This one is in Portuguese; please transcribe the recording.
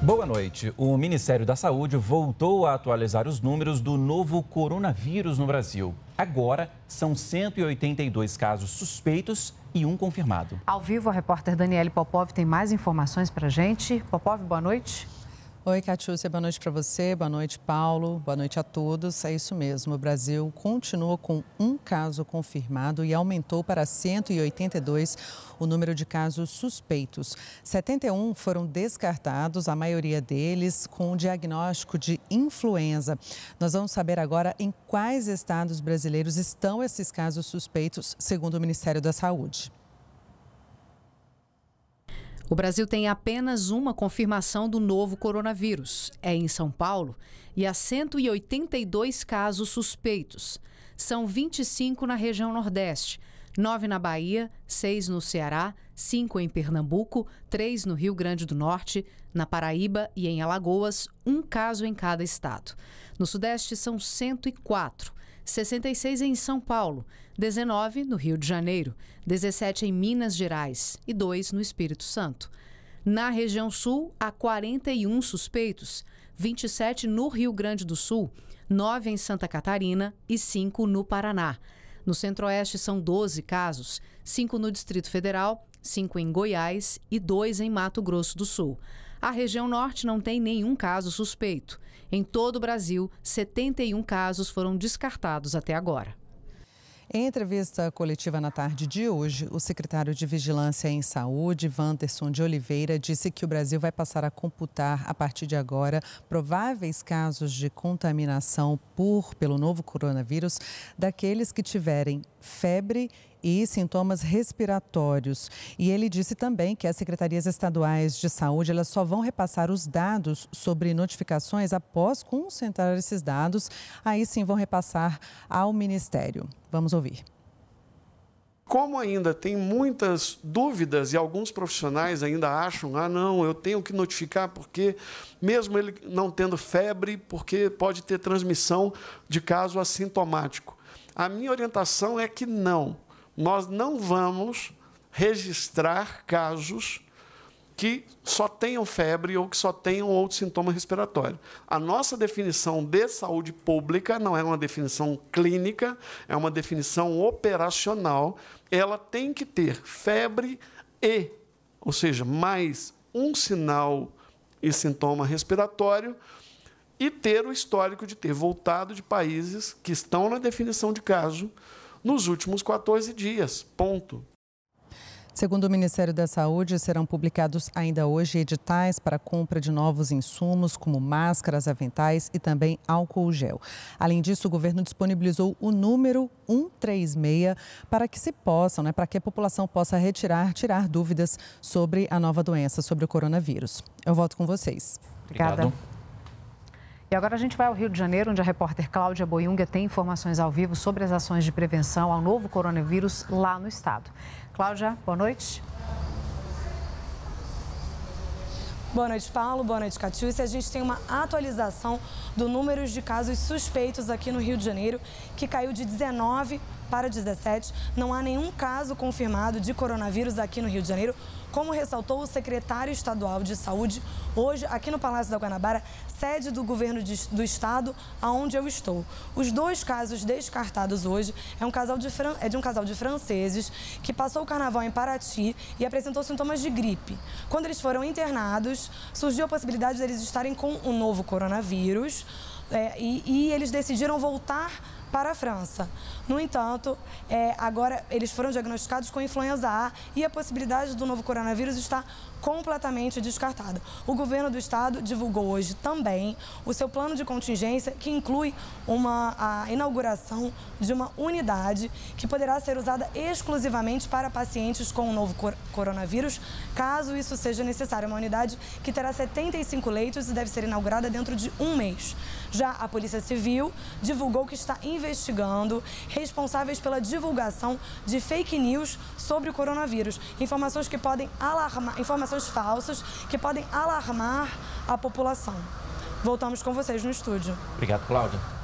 Boa noite. O Ministério da Saúde voltou a atualizar os números do novo coronavírus no Brasil. Agora são 182 casos suspeitos e um confirmado. Ao vivo, a repórter Daniele Popov tem mais informações para a gente. Popov, boa noite. Oi, Catiúcia, boa noite para você, boa noite, Paulo, boa noite a todos. É isso mesmo, o Brasil continua com um caso confirmado e aumentou para 182 o número de casos suspeitos. 71 foram descartados, a maioria deles com diagnóstico de influenza. Nós vamos saber agora em quais estados brasileiros estão esses casos suspeitos, segundo o Ministério da Saúde. O Brasil tem apenas uma confirmação do novo coronavírus. É em São Paulo e há 182 casos suspeitos. São 25 na região Nordeste, 9 na Bahia, 6 no Ceará, 5 em Pernambuco, 3 no Rio Grande do Norte, na Paraíba e em Alagoas, um caso em cada estado. No Sudeste são 104. 66 em São Paulo, 19 no Rio de Janeiro, 17 em Minas Gerais e 2 no Espírito Santo. Na região sul, há 41 suspeitos, 27 no Rio Grande do Sul, 9 em Santa Catarina e 5 no Paraná. No centro-oeste são 12 casos, 5 no Distrito Federal, 5 em Goiás e 2 em Mato Grosso do Sul. A região norte não tem nenhum caso suspeito. Em todo o Brasil, 71 casos foram descartados até agora. Em entrevista coletiva na tarde de hoje, o secretário de Vigilância em Saúde, Vanderson de Oliveira, disse que o Brasil vai passar a computar, a partir de agora, prováveis casos de contaminação por pelo novo coronavírus daqueles que tiverem febre e sintomas respiratórios. E ele disse também que as secretarias estaduais de saúde elas só vão repassar os dados sobre notificações após concentrar esses dados, aí sim vão repassar ao Ministério. Vamos ouvir. Como ainda tem muitas dúvidas e alguns profissionais ainda acham, ah, não, eu tenho que notificar porque, mesmo ele não tendo febre, porque pode ter transmissão de caso assintomático. A minha orientação é que não nós não vamos registrar casos que só tenham febre ou que só tenham outro sintoma respiratório. A nossa definição de saúde pública não é uma definição clínica, é uma definição operacional. Ela tem que ter febre e, ou seja, mais um sinal e sintoma respiratório e ter o histórico de ter voltado de países que estão na definição de caso nos últimos 14 dias. Ponto. Segundo o Ministério da Saúde, serão publicados ainda hoje editais para compra de novos insumos, como máscaras, aventais e também álcool gel. Além disso, o governo disponibilizou o número 136 para que se possam, né, para que a população possa retirar, tirar dúvidas sobre a nova doença, sobre o coronavírus. Eu volto com vocês. Obrigado. Obrigada. E agora a gente vai ao Rio de Janeiro, onde a repórter Cláudia Boiunga tem informações ao vivo sobre as ações de prevenção ao novo coronavírus lá no estado. Cláudia, boa noite. Boa noite, Paulo. Boa noite, Catiúcia. A gente tem uma atualização do número de casos suspeitos aqui no Rio de Janeiro, que caiu de 19 para 17. Não há nenhum caso confirmado de coronavírus aqui no Rio de Janeiro, como ressaltou o secretário estadual de Saúde hoje aqui no Palácio da Guanabara, sede do governo de, do estado aonde eu estou. Os dois casos descartados hoje é, um casal de, é de um casal de franceses que passou o carnaval em Paraty e apresentou sintomas de gripe. Quando eles foram internados, surgiu a possibilidade deles de estarem com o um novo coronavírus é, e, e eles decidiram voltar para a França. No entanto, é, agora eles foram diagnosticados com influenza A e a possibilidade do novo coronavírus está completamente descartada. O governo do estado divulgou hoje também o seu plano de contingência, que inclui uma, a inauguração de uma unidade que poderá ser usada exclusivamente para pacientes com o novo cor coronavírus, caso isso seja necessário. É uma unidade que terá 75 leitos e deve ser inaugurada dentro de um mês. Já a Polícia Civil divulgou que está investigando responsáveis pela divulgação de fake news sobre o coronavírus. Informações que podem alarmar. Informações informações falsas que podem alarmar a população. Voltamos com vocês no estúdio. Obrigado, Cláudia.